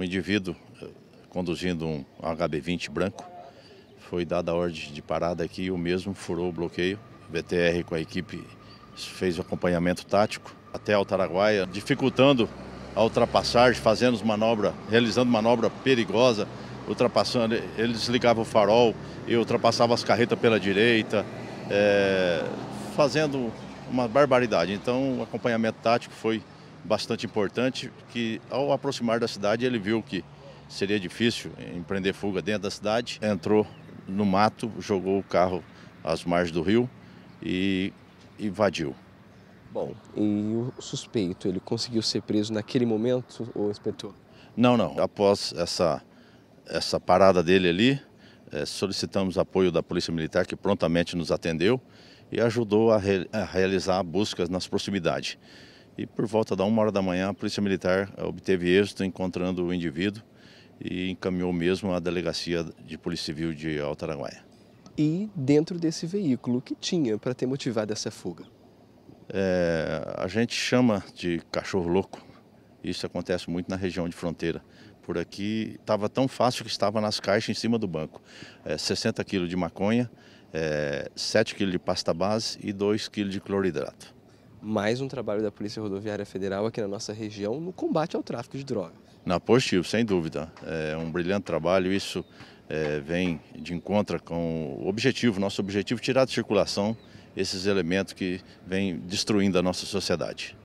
Um indivíduo eh, conduzindo um HB20 branco foi dada a ordem de parada aqui, o mesmo furou o bloqueio. O BTR com a equipe fez o acompanhamento tático até o Taraguaia, dificultando a ultrapassagem, fazendo manobra, realizando manobra perigosa, ultrapassando, ele desligava o farol e ultrapassava as carretas pela direita, é, fazendo uma barbaridade. Então o acompanhamento tático foi bastante importante, que ao aproximar da cidade ele viu que seria difícil empreender fuga dentro da cidade, entrou no mato, jogou o carro às margens do rio e invadiu. Bom, e o suspeito, ele conseguiu ser preso naquele momento, o inspetor? Não, não. Após essa, essa parada dele ali, é, solicitamos apoio da Polícia Militar, que prontamente nos atendeu e ajudou a, re, a realizar buscas nas proximidades. E por volta da uma hora da manhã, a Polícia Militar eh, obteve êxito encontrando o indivíduo e encaminhou mesmo à Delegacia de Polícia Civil de Araguaia. E dentro desse veículo, o que tinha para ter motivado essa fuga? É, a gente chama de cachorro louco. Isso acontece muito na região de fronteira. Por aqui estava tão fácil que estava nas caixas em cima do banco. É, eh, 60 quilos de maconha, é, 7 quilos de pasta base e 2 quilos de cloridrato mais um trabalho da Polícia Rodoviária Federal aqui na nossa região no combate ao tráfico de drogas. Na positivo, sem dúvida. É um brilhante trabalho, isso é, vem de encontro com o objetivo, nosso objetivo, tirar de circulação esses elementos que vêm destruindo a nossa sociedade.